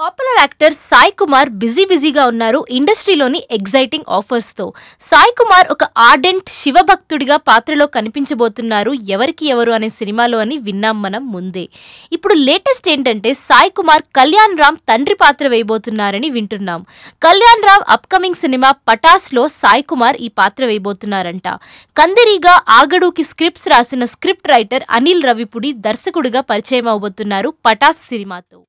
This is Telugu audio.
popular actor Sai Kumar busy బిజీగా ఉన్నారు ఇండస్ట్రీలోని ఎగ్జైటింగ్ ఆఫర్స్తో సాయి కుమార్ ఒక ఆర్డెంట్ శివభక్తుడిగా పాత్రలో కనిపించబోతున్నారు ఎవరికి ఎవరు అనే సినిమాలో అని విన్నాం మనం ముందే ఇప్పుడు లేటెస్ట్ ఏంటంటే సాయి కుమార్ కళ్యాణ్ రామ్ తండ్రి పాత్ర వేయబోతున్నారని వింటున్నాం కళ్యాణ్ రామ్ అప్కమింగ్ సినిమా పటాస్లో సాయి కుమార్ ఈ పాత్ర వేయబోతున్నారంట కందిరీగా ఆగడుకి స్క్రిప్ట్స్ రాసిన స్క్రిప్ట్ రైటర్ అనిల్ రవిపుడి దర్శకుడిగా పరిచయం అవబోతున్నారు పటాస్ సినిమాతో